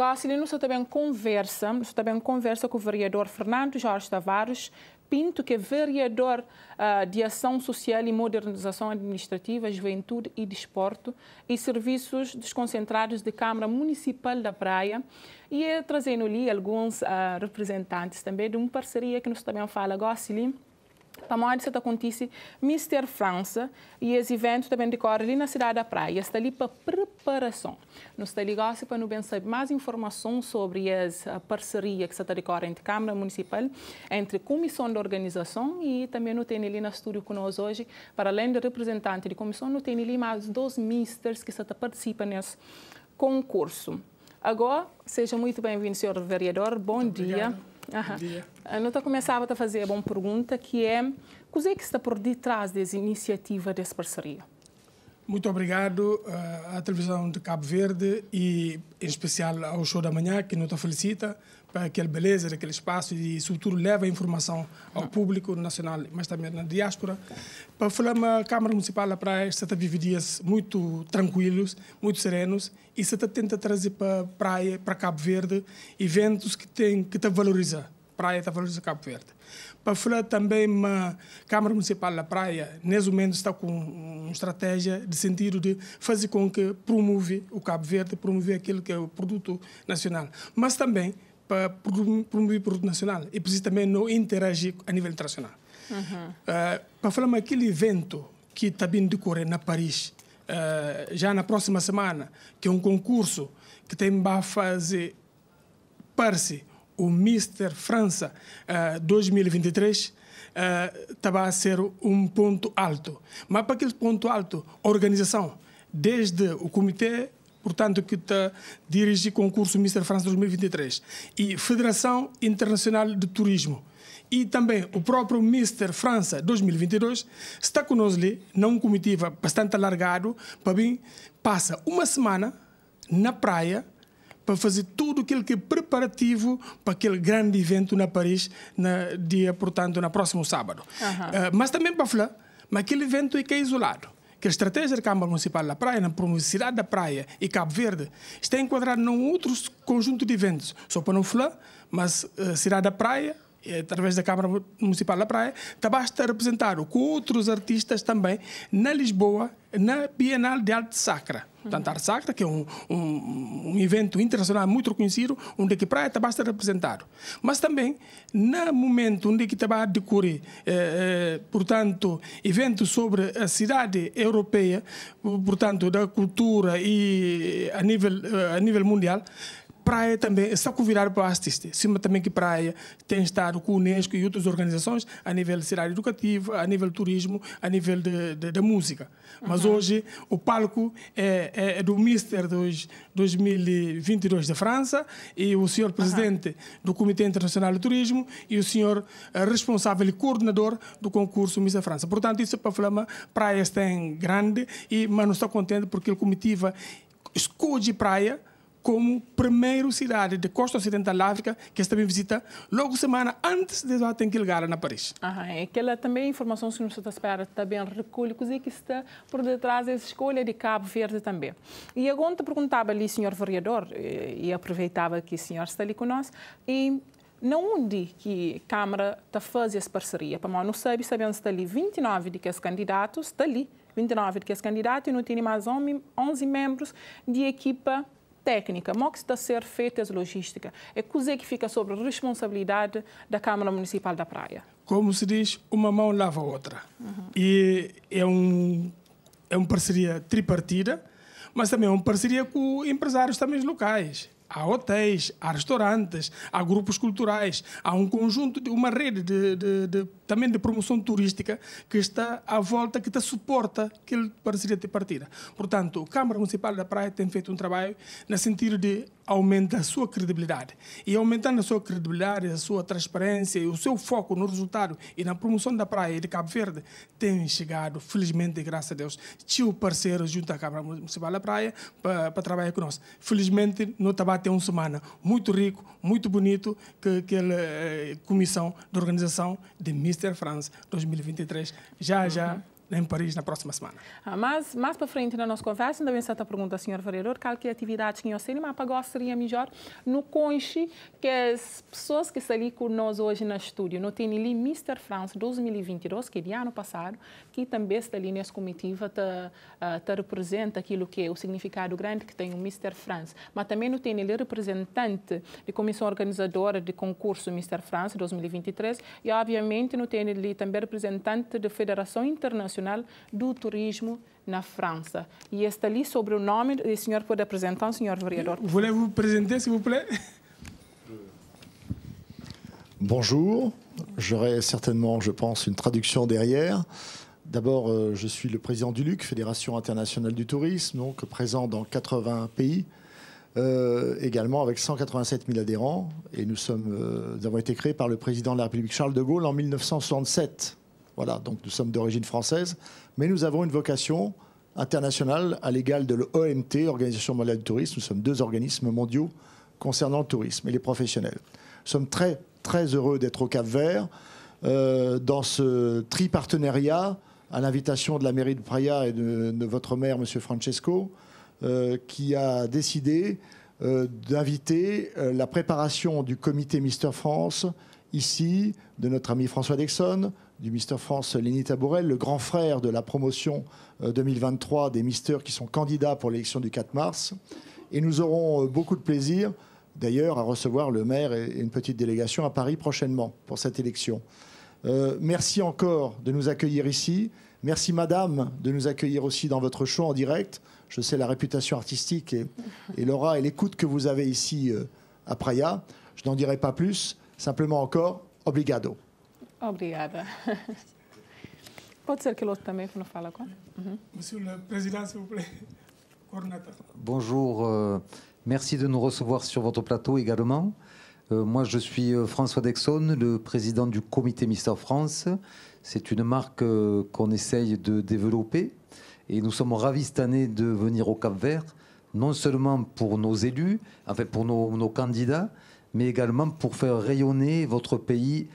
Gosselino também conversa, também conversa com o vereador Fernando Jorge Tavares Pinto, que é vereador uh, de Ação Social e Modernização Administrativa, Juventude e Desporto e Serviços Desconcentrados de Câmara Municipal da Praia, e é trazendo ali alguns uh, representantes também de uma parceria que nos também fala Gosselino Tamar se acontece Mister França e esse evento também decorre ali na cidade da praia. Está ali para preparação. Nós está ligado para não bem saber mais informações sobre a parceria que está decorre entre a Câmara Municipal, entre a Comissão de Organização e também não tem ali no estúdio conosco hoje, para além do representante de comissão, não tem ali mais dois misters que está participam nesse concurso. Agora, seja muito bem-vindo, senhor vereador. Bom Obrigado. dia. Uhum. Eh, Nós começava a fazer uma pergunta que é, o que é que está por detrás dessa iniciativa, dessa parceria? Muito obrigado eh, à televisão de Cabo Verde e em especial ao Show da Manhã, que nos felicita para aquela beleza daquele espaço e sobretudo leva a informação ao público nacional, mas também na diáspora. Para falar uma Câmara Municipal da Praia, está a viver dias muito tranquilos, muito serenos e se tenta trazer para a praia, para Cabo Verde, eventos que tem que te valorizar Praia da tá Flores de Cabo Verde. para falar também, a Câmara Municipal da Praia, nesse momento, está com uma estratégia de sentido de fazer com que promove o Cabo Verde, promover aquilo que é o produto nacional. Mas também para promover o produto nacional e precisa também não interagir a nível internacional. Uhum. Uh, eh, para falar aquele evento que está vindo decorrer na Paris, uh, já na próxima semana, que é um concurso que tem para fazer parece o Mister França uh, 2023 estava uh, a ser um ponto alto. Mas para aquele ponto alto, a organização, desde o comitê, portanto, que está dirige o concurso Mister França 2023, e Federação Internacional de Turismo, e também o próprio Mister França 2022 está conosco ali, num comitiva bastante alargado, para vir, passa uma semana na praia, para fazer tudo aquilo que é preparativo para aquele grande evento na Paris, na dia, portanto, na próximo sábado. Uh -huh. uh, mas também para falar, mas aquele evento é que é isolado que a estratégia da Câmara Municipal da Praia, na promocidade da Praia e Cabo Verde, está enquadrada num outro conjunto de eventos, só para não falar, mas uh, Cidade da Praia, eh, através da Câmara Municipal da Praia, Tabasta está representado com outros artistas também na Lisboa, na Bienal de Arte Sacra. Portanto, Arte Sacra, que é um, um, um evento internacional muito reconhecido, onde que Praia está está representado. Mas também, no momento onde que está a decorrer, eh, eh portanto, evento sobre a cidade europeia, portanto, da cultura e a nível, eh, a nível mundial, praia também, é só virar para assistir. Cima também que praia tem estado com o Unesco e outras organizações a nível de cidade educativa, a nível de turismo, a nível da música. Mas uhum. hoje o palco é, é, é do Mister dos 2022 da França e o senhor presidente uhum. do Comitê Internacional de Turismo e o senhor eh, responsável e coordenador do concurso Mister França. Portanto, isso é para Flama, praia está em grande, e, mas não estou contente porque a comitiva escolhe praia como primeira cidade de costa ocidental da África que esta visita logo semana antes de ela ter que ligar na Paris. Aham, é aquela também informação que nos está esperar também recolhe e que está por detrás da escolha de Cabo Verde também. E agora perguntava ali, senhor vereador, eh, e aproveitava que o senhor está ali conosco, e na onde que a Câmara está fazendo essa parceria? Para nós não sabe, sabemos que está ali 29 de que os candidatos, está ali 29 de que os candidatos e não tem mais 11 membros de equipa técnica, mas que está a ser feita as logísticas, É coisa que fica sobre a responsabilidade da Câmara Municipal da Praia. Como se diz, uma mão lava a outra. Uhum. E é, um, é uma parceria tripartida, mas também é uma parceria com empresários também locais. Há hotéis, há restaurantes, há grupos culturais, há um conjunto, de uma rede de, de, de também de promoção turística que está à volta, que está suporta aquele parceria de partida. Portanto, a Câmara Municipal da Praia tem feito um trabalho no sentido de aumentar a sua credibilidade. E aumentando a sua credibilidade, a sua transparência e o seu foco no resultado e na promoção da praia de Cabo Verde, tem chegado, felizmente, graças a Deus, tio parceiro junto à Câmara Municipal da Praia para, para trabalhar conosco. Felizmente, no Tabate é uma semana muito rico, muito bonito, que aquela eh, comissão de organização de Mr. Mister France 2023. Já, uhum. já né, em Paris na próxima semana. Ah, mas, mais para frente na nossa conversa, ainda bem certa pergunta, Sr. Vereador, qual que atividade que o cinema apagou seria melhor no conche que as pessoas que estão ali conosco hoje na estúdio, no tem ali Mr. France 2022, que é de ano passado, que também está ali nessa comitiva, tá, tá representa aquilo que é o significado grande que tem o Mr. France, mas também no tem ali representante de comissão organizadora de concurso Mr. France 2023 e, obviamente, no tem ali também representante da Federação Internacional du tourisme Turismo na França. E está ali sobre o nome, o senhor Voulez-vous présenter, s'il vous plaît Bonjour. J'aurai certainement, je pense, une traduction derrière. D'abord, euh, je suis le président du LUC, Fédération internationale du tourisme, donc présent dans 80 pays, euh, également avec 187 000 adhérents. Et nous, sommes, euh, nous avons été créés par le président de la République Charles de Gaulle en 1967. Voilà, donc nous sommes d'origine française, mais nous avons une vocation internationale à l'égal de l'OMT, Organisation mondiale du tourisme. Nous sommes deux organismes mondiaux concernant le tourisme et les professionnels. Nous sommes très, très heureux d'être au Cap Vert euh, dans ce tri-partenariat à l'invitation de la mairie de Praia et de, votre maire, M. Francesco, euh, qui a décidé euh, d'inviter la préparation du comité Mister France ici, de notre ami François Dexon, du Mister France Lenny Tabourel, le grand frère de la promotion 2023 euh, des Misters qui sont candidats pour l'élection du 4 mars. Et nous aurons euh, beaucoup de plaisir, d'ailleurs, à recevoir le maire et une petite délégation à Paris prochainement pour cette élection. Euh, merci encore de nous accueillir ici. Merci, madame, de nous accueillir aussi dans votre show en direct. Je sais la réputation artistique et, et l'aura et l'écoute que vous avez ici à Praia. Je n'en dirai pas plus, simplement encore, obrigado. Obrigada. Pode être que l'autre Monsieur le Président, s'il vous plaît. Bonjour. Euh, merci de nous recevoir sur votre plateau également. Euh, moi, je suis euh, François Dexon, le président du comité Mister France. C'est une marque qu'on essaye de développer. Et nous sommes ravis cette année de venir au Cap Vert, non seulement pour nos élus, enfin pour nos, nos candidats, mais également pour faire rayonner votre pays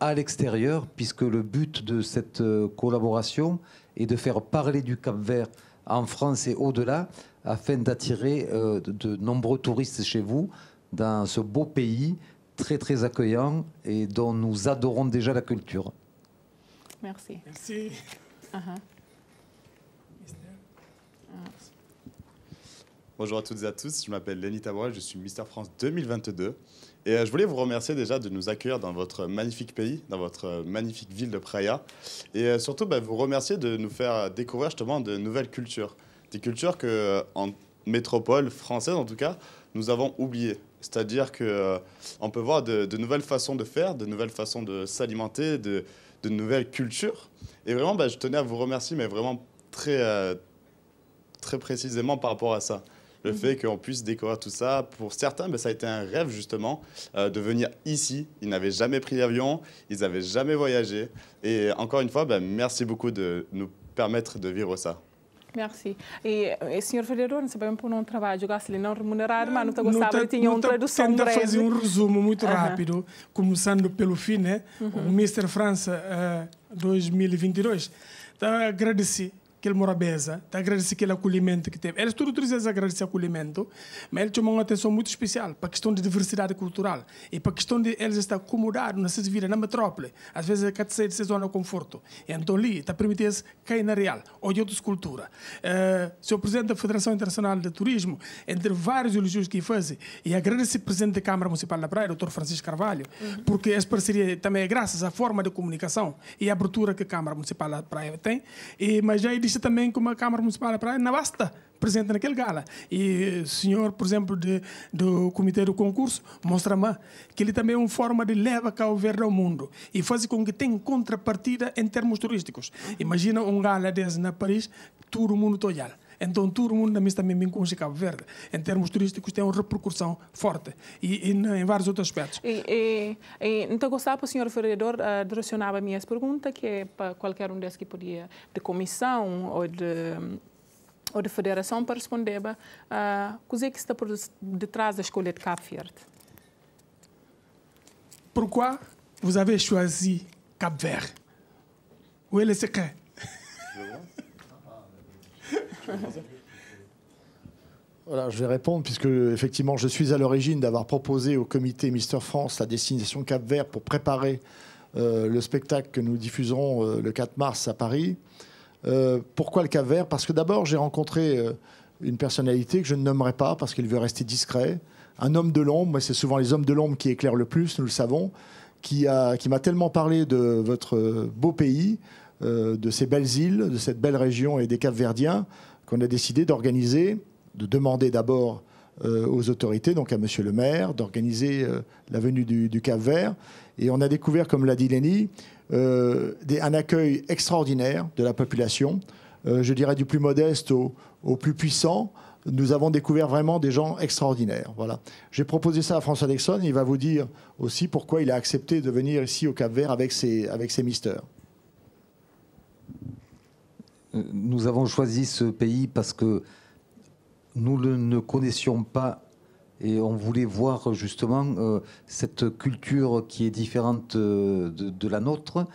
à l'extérieur, puisque le but de cette euh, collaboration est de faire parler du Cap Vert en France et au-delà, afin d'attirer euh, de, nombreux touristes chez vous dans ce beau pays très très accueillant et dont nous adorons déjà la culture. Merci. Merci. Ah, ah. Bonjour à toutes et à tous, je m'appelle Lenny Taborel, je suis Mister France 2022 et euh, je voulais vous remercier déjà de nous accueillir dans votre magnifique pays, dans votre magnifique ville de Praia. Et euh, surtout, bah, vous remercier de nous faire découvrir justement de nouvelles cultures. Des cultures que, euh, en métropole française en tout cas, nous avons oubliées. C'est-à-dire qu'on peut voir de, nouvelles façons de faire, de nouvelles façons de s'alimenter, de, nouvelles cultures. Et vraiment, bah, je tenais à vous remercier, mais vraiment très, très précisément par rapport à ça le fait qu'on puisse découvrir tout ça. Pour certains, ben, ça a été un rêve justement euh, de venir ici. Ils n'avaient jamais pris l'avion, ils n'avaient jamais voyagé. Et encore une fois, ben, merci beaucoup de nous permettre de vivre ça. Merci. Et, M. signor Federone, sabemos por um trabalho que se não remunerado, mas não está gostando, tinha uma tradução breve. avez fazer um resumo muito rápido, começando pelo fim, né? O França 2022. Então, aquele morabeza, agradeço tá agradecer aquele acolhimento que teve. Eles os dias agradecem o acolhimento, mas eles chamam uma atenção muito especial para a questão de diversidade cultural e para a questão de eles estar acomodados na sua vida na metrópole. Às vezes, é quer sair de zona de conforto. Então, ali, está permitindo cair na real, ou de outras culturas. Uh, eh, senhor Presidente da Federação Internacional de Turismo, entre vários elogios que faz e agradeço o Presidente da Câmara Municipal da Praia, Dr. Francisco Carvalho, uhum. porque essa parceria também é graças à forma de comunicação e à abertura que a Câmara Municipal da Praia tem, e, mas já é artista também como a Câmara Municipal da Praia, não basta presente naquele gala. E o senhor, por exemplo, de, do comitê do concurso, mostra-me que ele também é uma forma de levar o Verde ao mundo e faz com que tenha contrapartida em termos turísticos. Imagina um gala desse na Paris, todo o mundo toalhar. Então, todo mundo na missa também com Cabo Verde, em termos turísticos, tem uma repercussão forte e, e em vários outros aspectos. E, e, e então, gostava para o senhor vereador uh, eh, direcionar a minha pergunta, que é para qualquer um desses que podia, de comissão ou de ou de federação para responder uh, eh, o que é que está por detrás da escolha de Cabo Verde. Por que você escolheu Cabo Verde. O est le é secret? Voilà, je vais répondre puisque effectivement je suis à l'origine d'avoir proposé au comité Mister France la destination Cap Vert pour préparer euh, le spectacle que nous diffuserons euh, le 4 mars à Paris. Euh, pourquoi le Cap Vert Parce que d'abord j'ai rencontré une personnalité que je ne nommerai pas parce qu'il veut rester discret, un homme de l'ombre, Moi, c'est souvent les hommes de l'ombre qui éclairent le plus, nous le savons, qui m'a qui tellement parlé de votre beau pays, de ces belles îles, de cette belle région et des Capverdiens qu'on a décidé d'organiser, de demander d'abord euh, aux autorités, donc à Monsieur le maire, d'organiser euh, la venue du, Cap Vert. Et on a découvert, comme l'a dit Lenny, euh, un accueil extraordinaire de la population, je dirais du plus modeste au, plus puissant. Nous avons découvert vraiment des gens extraordinaires. Voilà. J'ai proposé ça à François Dexon. Il va vous dire aussi pourquoi il a accepté de venir ici au Cap Vert avec ses, avec ses misters. Euh, nous avons choisi ce pays parce que nous le, connaissions pas et on voulait voir justement euh, cette culture qui est différente euh, de, la nôtre.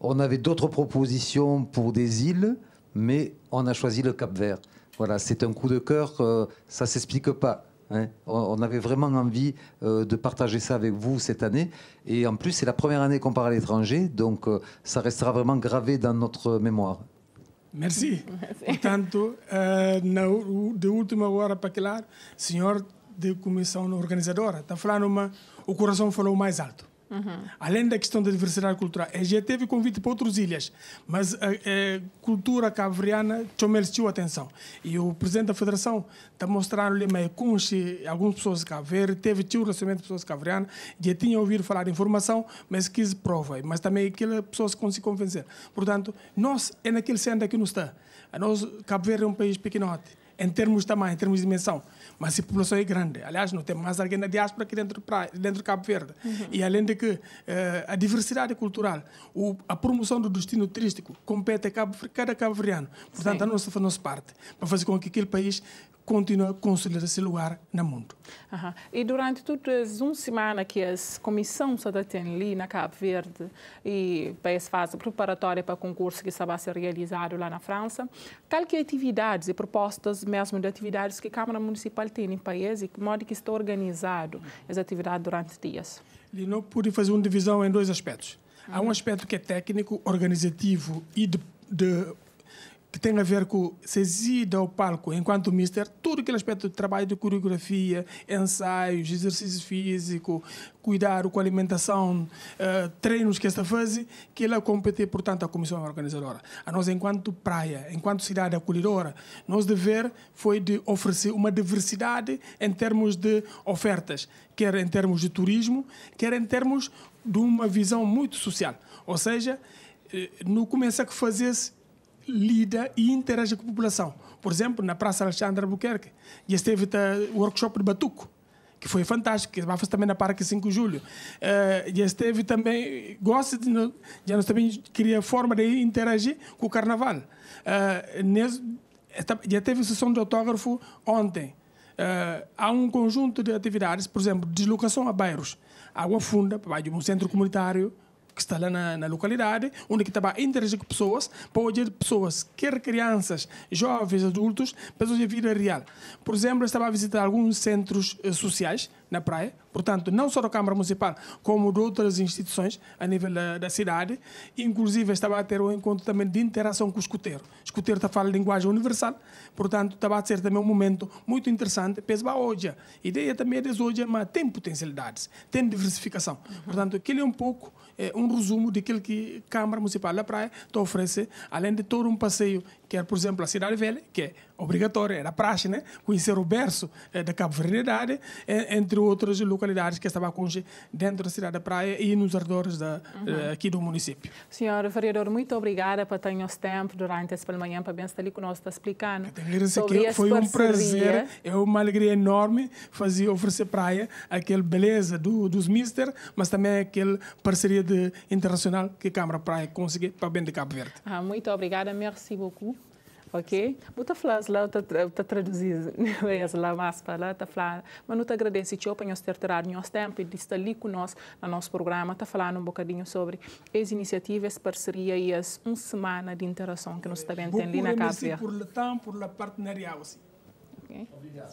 On avait d'autres propositions pour des îles, mais on a choisi le Cap Vert. Voilà, c'est un coup de cœur, ça ça s'explique pas. Hein. On, avait vraiment envie de partager ça avec vous cette année. Et en plus, c'est la première année qu'on part à l'étranger, donc ça restera vraiment gravé dans notre mémoire. Merci. Merci. Portanto, uh, na, de última hora para claro, senhor de comissão organizadora, está falando uma, o coração falou mais alto. Uhum. Além da questão da diversidade cultural, já teve convite para outras ilhas, mas a, a cultura cavriana chamou a atenção. E o presidente da federação está mostrando lhe como se algumas pessoas de Cabo Verde, teve tio relacionamento de pessoas cavrianas, já tinha ouvido falar de informação, mas quis prova, mas também aquelas pessoas conseguem convencer. Portanto, nós é naquele centro que não está. A nós, Cabo Verde é um país pequenote em termos de tamanho, em termos de dimensão. Mas a população é grande. Aliás, não tem mais alguém na diáspora que dentro, pra, dentro de Cabo Verde. Uhum. E além de que uh, a diversidade cultural, o, a promoção do destino turístico compete a cabo, cada cabo-verdiano. Portanto, Sim. a nossa, a nossa parte para fazer com que aquele país continua a consolidar esse lugar no mundo. Uhum. E durante todas uma semana que a comissão só tem ali na Cabo Verde e para essa fase preparatória para o concurso que estava a ser realizado lá na França, quais atividades e propostas mesmo de atividades que a Câmara Municipal tem em país e que modo que está organizado as atividades durante dias? Eu não pude fazer uma divisão em dois aspectos. Uhum. Há um aspecto que é técnico, organizativo e de, de que tem a ver com se exida ao palco enquanto mister, todo aquele aspecto de trabalho de coreografia, ensaios, exercício físico, cuidar com a alimentação, uh, treinos que esta fase, que ela é compete, portanto, à comissão organizadora. A nós, enquanto praia, enquanto cidade acolhedora, nosso dever foi de oferecer uma diversidade em termos de ofertas, quer em termos de turismo, quer em termos de uma visão muito social. Ou seja, eh, no começo a é que fazesse lida e interage com a população. Por exemplo, na Praça Alexandre Albuquerque, já esteve o workshop de Batuco, que foi fantástico, que fazer também na Parque 5 de Julho. Uh, eh, já esteve também, gosta de, já nós também queria forma de interagir com o Carnaval. Uh, nesse, já eh, teve sessão de autógrafo ontem. Uh, há um conjunto de atividades, por exemplo, deslocação a bairros, água funda, vai de um centro comunitário, que está lá na, na localidade, onde que estava a interagir com pessoas, para ouvir pessoas, quer crianças, jovens, adultos, pessoas de vida real. Por exemplo, eu estava a visitar alguns centros eh, sociais, na praia. Portanto, não só da Câmara Municipal, como de outras instituições a nível da, da cidade. Inclusive, estava a ter um encontro também de interação com o escuteiro. O escuteiro está a falar linguagem universal, portanto, estava a ser também um momento muito interessante. Pesba hoje, a ideia também é de hoje, mas tem potencialidades, tem diversificação. Portanto, aquele é um pouco é, um resumo daquilo que a Câmara Municipal da Praia está a oferecer, além de todo um passeio que era, por exemplo, a Cidade Velha, que é obrigatória, era praxe, né? conhecer o berço eh, da Cabo Verde eh, entre outras localidades que estava conge dentro da Cidade da Praia e nos arredores da, uhum. Eh, aqui do município. Senhor Vereador, muito obrigada por ter o tempo durante essa manhã para bem estar ali conosco, está explicando. Sobre foi um prazer, é uma alegria enorme fazer oferecer praia, aquela beleza do, dos mister, mas também aquela parceria de, internacional que a Câmara Praia conseguiu para bem de Cabo Verde. Ah, muito obrigada, merci beaucoup ok? Muita flas lá, está traduzido, é lá mais para lá, está mas não te agradeço, tio, para nos ter tirado nosso tempo e estar ali conosco no nosso programa, está falando um bocadinho sobre as iniciativas, parceria e as uma semana de interação que nós estamos entendendo na Cabo Verde. por o tempo, por a partenariado. Okay. Obrigado.